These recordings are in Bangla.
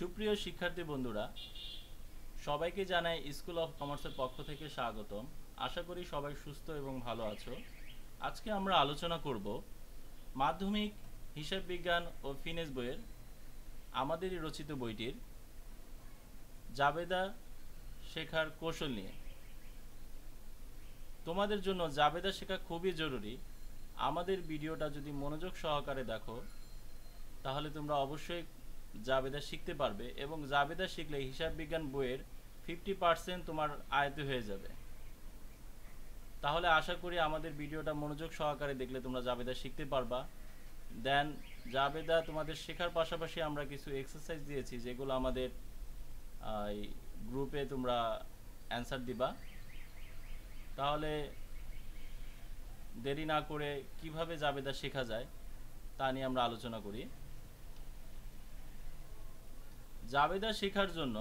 সুপ্রিয় শিক্ষার্থী বন্ধুরা সবাইকে জানাই স্কুল অফ কমার্সের পক্ষ থেকে স্বাগতম আশা করি সবাই সুস্থ এবং ভালো আছো আজকে আমরা আলোচনা করব মাধ্যমিক হিসাব বিজ্ঞান ও ফিনেস বইয়ের আমাদেরই রচিত বইটির জাবেদা শেখার কৌশল নিয়ে তোমাদের জন্য জাবেদা শেখা খুবই জরুরি আমাদের ভিডিওটা যদি মনোযোগ সহকারে দেখো তাহলে তোমরা অবশ্যই জাবেদা শিখতে পারবে এবং জাবেদা শিখলে হিসাব বিজ্ঞান বইয়ের ফিফটি পার্সেন্ট তোমার আয়ত হয়ে যাবে তাহলে আশা করি আমাদের ভিডিওটা মনোযোগ সহকারে দেখলে তোমরা জাবেদা শিখতে পারবা দেন জাবেদা তোমাদের শেখার পাশাপাশি আমরা কিছু এক্সারসাইজ দিয়েছি যেগুলো আমাদের গ্রুপে তোমরা অ্যান্সার দিবা তাহলে দেরি না করে কিভাবে জাবেদা শেখা যায় তা নিয়ে আমরা আলোচনা করি জাবেদা শেখার জন্য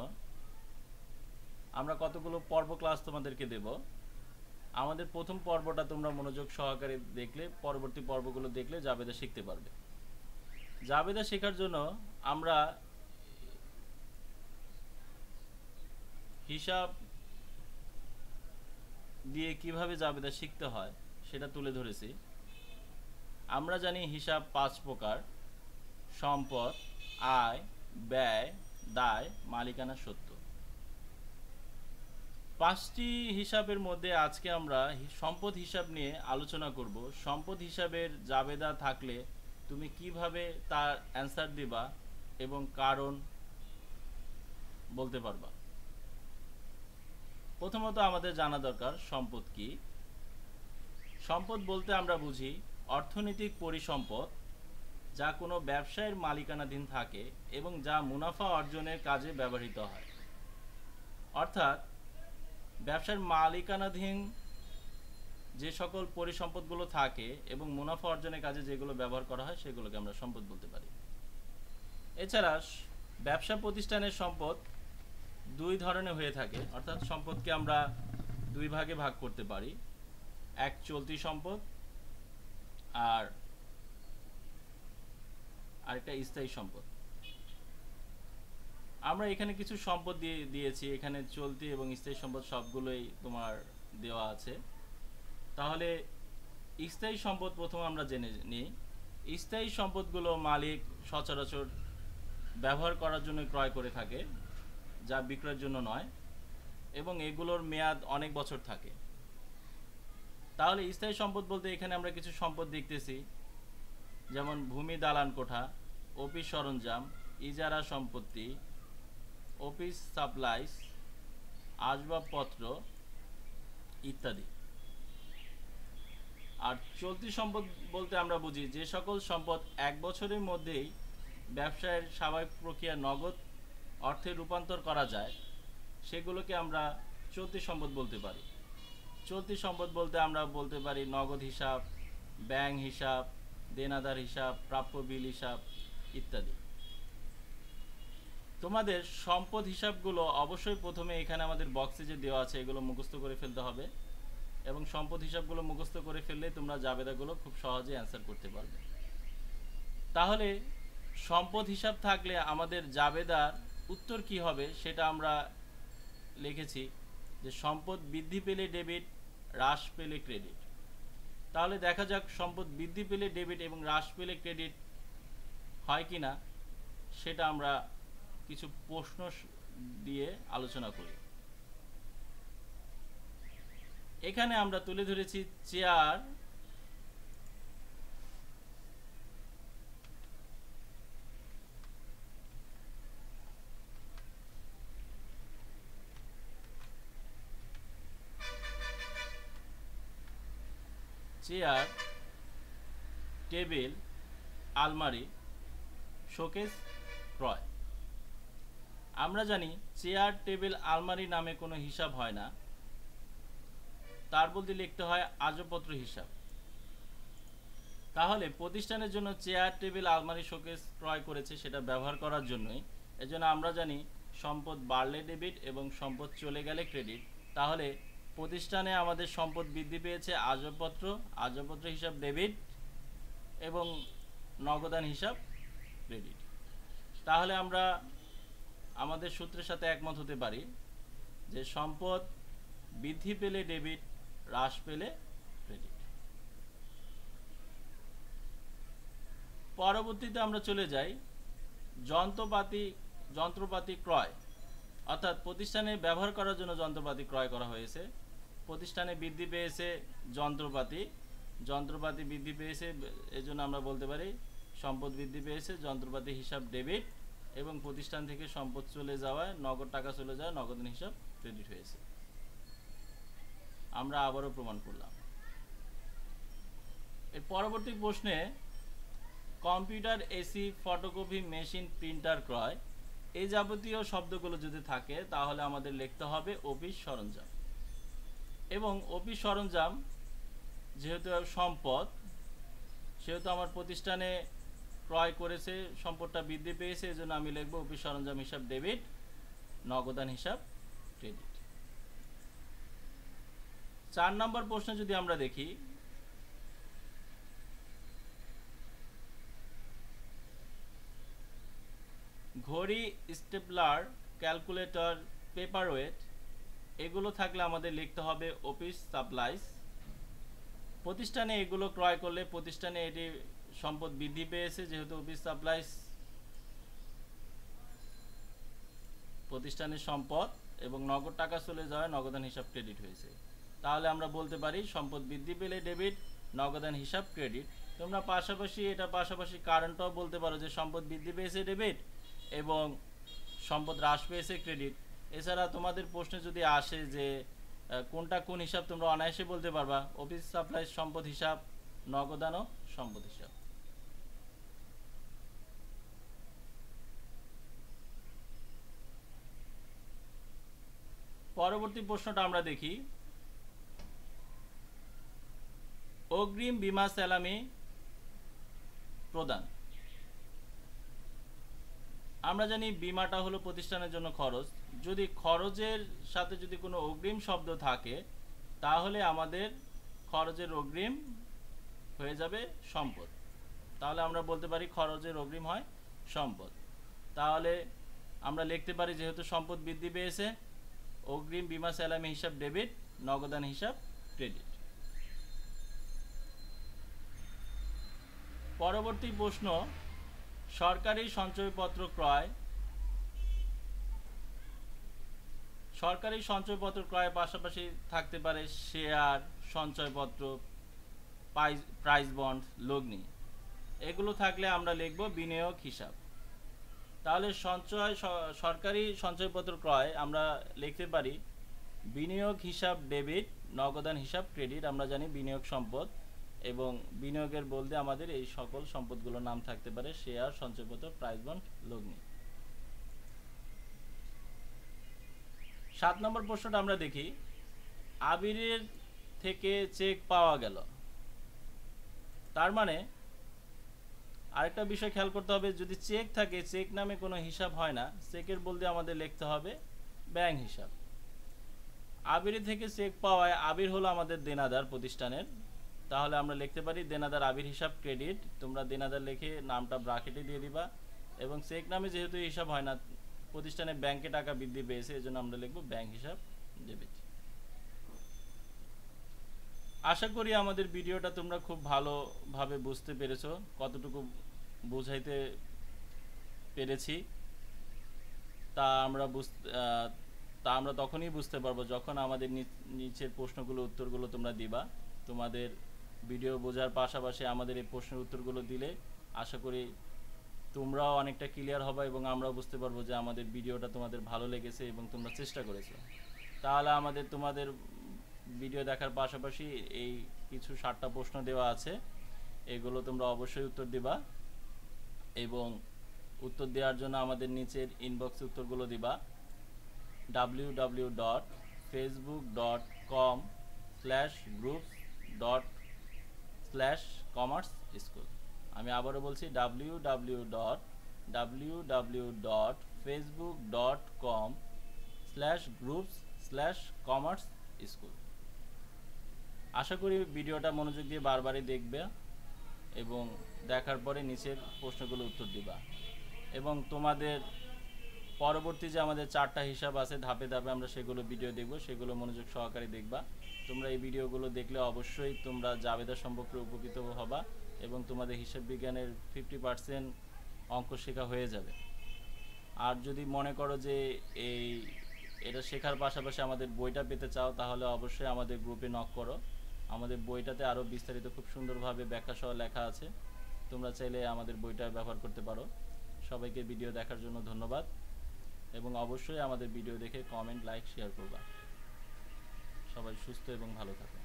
আমরা কতগুলো পর্ব ক্লাস তোমাদেরকে দেব আমাদের প্রথম পর্বটা তোমরা মনোযোগ সহকারে দেখলে পরবর্তী পর্বগুলো দেখলে জাবেদা শিখতে পারবে জাবেদা শেখার জন্য আমরা হিসাব দিয়ে কিভাবে জাবেদা শিখতে হয় সেটা তুলে ধরেছি আমরা জানি হিসাব পাঁচ প্রকার সম্পদ আয় ব্যয় দায় মালিকানা সত্য পাঁচটি হিসাবের মধ্যে আজকে আমরা সম্পদ হিসাব নিয়ে আলোচনা করব সম্পদ হিসাবের জাবেদা থাকলে তুমি কিভাবে তার অ্যান্সার দিবা এবং কারণ বলতে পারবা প্রথমত আমাদের জানা দরকার সম্পদ কি সম্পদ বলতে আমরা বুঝি অর্থনৈতিক পরিসম্পদ যা কোনো ব্যবসায়ের মালিকানাধীন থাকে এবং যা মুনাফা অর্জনের কাজে ব্যবহৃত হয় অর্থাৎ ব্যবসার মালিকানাধীন যে সকল পরিসম্পদগুলো থাকে এবং মুনাফা অর্জনের কাজে যেগুলো ব্যবহার করা হয় সেগুলোকে আমরা সম্পদ বলতে পারি এছাড়া ব্যবসা প্রতিষ্ঠানের সম্পদ দুই ধরনের হয়ে থাকে অর্থাৎ সম্পদকে আমরা দুই ভাগে ভাগ করতে পারি এক চলতি সম্পদ আর আরেকটা স্থায়ী সম্পদ আমরা এখানে কিছু সম্পদ দিয়ে দিয়েছি এখানে চলতি এবং স্থায়ী সম্পদ সবগুলোই তোমার দেওয়া আছে তাহলে স্থায়ী সম্পদ প্রথম আমরা জেনে নিই স্থায়ী সম্পদগুলো মালিক সচরাচর ব্যবহার করার জন্য ক্রয় করে থাকে যা বিক্রয়ের জন্য নয় এবং এগুলোর মেয়াদ অনেক বছর থাকে তাহলে স্থায়ী সম্পদ বলতে এখানে আমরা কিছু সম্পদ দেখতেছি যেমন ভূমি দালান কোঠা অফিস সরঞ্জাম ইজারা সম্পত্তি অফিস সাপ্লাইস আসবাবপত্র ইত্যাদি আর চলতি সম্পদ বলতে আমরা বুঝি যে সকল সম্পদ এক বছরের মধ্যেই ব্যবসায়ের স্বাভাবিক প্রক্রিয়া নগদ অর্থে রূপান্তর করা যায় সেগুলোকে আমরা চলতি সম্পদ বলতে পারি চলতি সম্পদ বলতে আমরা বলতে পারি নগদ হিসাব ব্যাংক হিসাব দেনাদার হিসাব প্রাপ্য বিল হিসাব ইত্যাদি তোমাদের সম্পদ হিসাবগুলো অবশ্যই প্রথমে এখানে আমাদের বক্সে যে দেওয়া আছে এগুলো মুখস্থ করে ফেলতে হবে এবং সম্পদ হিসাবগুলো মুখস্থ করে ফেললে তোমরা জাবেদাগুলো খুব সহজে অ্যান্সার করতে পারবে তাহলে সম্পদ হিসাব থাকলে আমাদের জাবেদার উত্তর কি হবে সেটা আমরা লিখেছি যে সম্পদ বৃদ্ধি পেলে ডেবিট হ্রাস পেলে ক্রেডিট তাহলে দেখা যাক সম্পদ বৃদ্ধি পেলে ডেবিট এবং হ্রাস পেলে ক্রেডিট হয় কি না সেটা আমরা কিছু প্রশ্ন দিয়ে আলোচনা করি এখানে আমরা তুলে ধরেছি চেয়ার চেয়ার টেবিল আলমারি শোকেস ক্রয় আমরা জানি চেয়ার টেবিল আলমারি নামে কোনো হিসাব হয় না তার বলতে লিখতে হয় আজপত্র হিসাব তাহলে প্রতিষ্ঠানের জন্য চেয়ার টেবিল আলমারি শোকেস ক্রয় করেছে সেটা ব্যবহার করার জন্যই এজন্য আমরা জানি সম্পদ বাড়লে ডেবিট এবং সম্পদ চলে গেলে ক্রেডিট তাহলে প্রতিষ্ঠানে আমাদের সম্পদ বৃদ্ধি পেয়েছে আজবপত্র আজবপত্র হিসাব ডেবিট এবং নগদান হিসাব ক্রেডিট তাহলে আমরা আমাদের সূত্রের সাথে একমত হতে পারি যে সম্পদ বৃদ্ধি পেলে ডেবিট হ্রাস পেলে ক্রেডিট পরবর্তীতে আমরা চলে যাই যন্ত্রপাতি যন্ত্রপাতি ক্রয় অর্থাৎ প্রতিষ্ঠানে ব্যবহার করার জন্য যন্ত্রপাতি ক্রয় করা হয়েছে প্রতিষ্ঠানে বৃদ্ধি পেয়েছে যন্ত্রপাতি যন্ত্রপাতি বৃদ্ধি পেয়েছে এজন্য আমরা বলতে পারি সম্পদ বৃদ্ধি পেয়েছে যন্ত্রপাতি হিসাব ডেবিট এবং প্রতিষ্ঠান থেকে সম্পদ চলে যাওয়ায় নগদ টাকা চলে যায় নগদ হিসাব ক্রেডিট হয়েছে আমরা আবারও প্রমাণ করলাম এর পরবর্তী প্রশ্নে computer AC photocopy machine printer ক্রয় এই যাবতীয় শব্দগুলো যদি থাকে তাহলে আমাদের লিখতে হবে অফিস সরঞ্জাম এবং অপি সরঞ্জাম যেহেতু সম্পদ সেহেতু আমার প্রতিষ্ঠানে ক্রয় করেছে সম্পদটা বৃদ্ধি পেয়েছে এই জন্য আমি লিখবো অপি সরঞ্জাম হিসাব ডেবিট নগদান হিসাব ক্রেডিট চার নম্বর প্রশ্ন যদি আমরা দেখি ঘড়ি স্টেপলার ক্যালকুলেটর পেপার ওয়েট এগুলো থাকলে আমাদের লিখতে হবে অফিস সাপ্লাইস প্রতিষ্ঠানে এগুলো ক্রয় করলে প্রতিষ্ঠানে এটি সম্পদ বৃদ্ধি পেয়েছে যেহেতু অফিস সাপ্লাইস প্রতিষ্ঠানের সম্পদ এবং নগদ টাকা চলে যাওয়ায় নগদান হিসাব ক্রেডিট হয়েছে তাহলে আমরা বলতে পারি সম্পদ বৃদ্ধি পেলে ডেবিট নগদান হিসাব ক্রেডিট তোমরা পাশাপাশি এটা পাশাপাশি কারণটাও বলতে পারো যে সম্পদ বৃদ্ধি পেয়েছে ডেবিট এবং সম্পদ হ্রাস পেয়েছে ক্রেডিট এছাড়া তোমাদের প্রশ্নে যদি আসে যে কোনটা কোন হিসাব তোমরা অনায়াসে বলতে পারবা অফিস সাপ্লাই সম্পদ হিসাব নগদান ও সম্পদ হিসাব পরবর্তী প্রশ্নটা আমরা দেখি অগ্রিম বিমা স্যালামি প্রদান আমরা জানি বিমাটা হলো প্রতিষ্ঠানের জন্য খরচ যদি খরচের সাথে যদি কোনো অগ্রিম শব্দ থাকে তাহলে আমাদের খরচের অগ্রিম হয়ে যাবে সম্পদ তাহলে আমরা বলতে পারি খরচের অগ্রিম হয় সম্পদ তাহলে আমরা লিখতে পারি যেহেতু সম্পদ বৃদ্ধি পেয়েছে অগ্রিম বিমা স্যালামি হিসাব ডেবিট নগদান হিসাব ক্রেডিট পরবর্তী প্রশ্ন সরকারি সঞ্চয়পত্র ক্রয় সরকারি সঞ্চয়পত্র ক্রয়ের পাশাপাশি থাকতে পারে শেয়ার সঞ্চয়পত্র প্রাইজ প্রাইজ বন্ড লগ্নি এগুলো থাকলে আমরা লিখব বিনিয়োগ হিসাব তাহলে সঞ্চয় সরকারি সঞ্চয়পত্র ক্রয় আমরা লিখতে পারি বিনিয়োগ হিসাব ডেবিট নগদান হিসাব ক্রেডিট আমরা জানি বিনিয়োগ সম্পদ এবং বিনিয়োগের বলতে আমাদের এই সকল সম্পদগুলোর নাম থাকতে পারে শেয়ার সঞ্চয়পত্র প্রাইজ বন্ড লগ্নি সাত নম্বর প্রশ্নটা আমরা দেখি আবিরের থেকে চেক পাওয়া গেল তার মানে আরেকটা বিষয় খেয়াল করতে হবে যদি চেক থাকে চেক নামে কোনো হিসাব হয় না চেকের বলতে আমাদের লিখতে হবে ব্যাংক হিসাব আবির থেকে চেক পাওয়ায় আবির হলো আমাদের দেনাদার প্রতিষ্ঠানের তাহলে আমরা লিখতে পারি দেনাদার আবির হিসাব ক্রেডিট তোমরা দেনাদার লিখে নামটা ব্রাকেটে দিয়ে দিবা এবং চেক নামে যেহেতু হিসাব হয় না প্রতিষ্ঠানে ব্যাংকে টাকা বৃদ্ধি পেয়েছে এজন্য আমরা লিখব ব্যাংক হিসাব ডেবিট আশা করি আমাদের ভিডিওটা তোমরা খুব ভালোভাবে বুঝতে পেরেছো কতটুকু বোঝাইতে পেরেছি তা আমরা তা আমরা তখনই বুঝতে পারবো যখন আমাদের নিচের প্রশ্নগুলো উত্তরগুলো তোমরা দিবা তোমাদের ভিডিও বোঝার পাশাপাশি আমাদের এই প্রশ্নের উত্তরগুলো দিলে আশা করি তোমরাও অনেকটা ক্লিয়ার হবা এবং আমরাও বুঝতে পারবো যে আমাদের ভিডিওটা তোমাদের ভালো লেগেছে এবং তোমরা চেষ্টা করেছো তাহলে আমাদের তোমাদের ভিডিও দেখার পাশাপাশি এই কিছু সাতটা প্রশ্ন দেওয়া আছে এগুলো তোমরা অবশ্যই উত্তর দিবা এবং উত্তর দেওয়ার জন্য আমাদের নিচের ইনবক্সে উত্তরগুলো দিবা W W dot Facebook dot com slash group dot slash commerce school আমি আবারও বলছি W W dot W W dot Facebook dot com slash groups slash commerce school আশা করি ভিডিওটা মনোযোগ দিয়ে বারবারই দেখবে এবং দেখার পরে নিচের প্রশ্নগুলো উত্তর দিবা এবং তোমাদের পরবর্তী যে আমাদের চারটা হিসাব আছে ধাপে ধাপে আমরা সেগুলো ভিডিও দেখব সেগুলো মনোযোগ সহকারে দেখবা তোমরা এই ভিডিওগুলো দেখলে অবশ্যই তোমরা জাবেদা সম্পর্কে উপকৃত হবা এবং তোমাদের হিসাব বিজ্ঞানের ফিফটি পার্সেন্ট অঙ্ক শেখা হয়ে যাবে আর যদি মনে করো যে এই এটা শেখার পাশাপাশি আমাদের বইটা পেতে চাও তাহলে অবশ্যই আমাদের গ্রুপে নক করো আমাদের বইটাতে আরও বিস্তারিত খুব সুন্দরভাবে ব্যাখ্যা সহ লেখা আছে তোমরা চাইলে আমাদের বইটা ব্যবহার করতে পারো সবাইকে ভিডিও দেখার জন্য ধন্যবাদ এবং অবশ্যই আমাদের ভিডিও দেখে কমেন্ট লাইক শেয়ার করবা সবাই সুস্থ এবং ভালো থাকো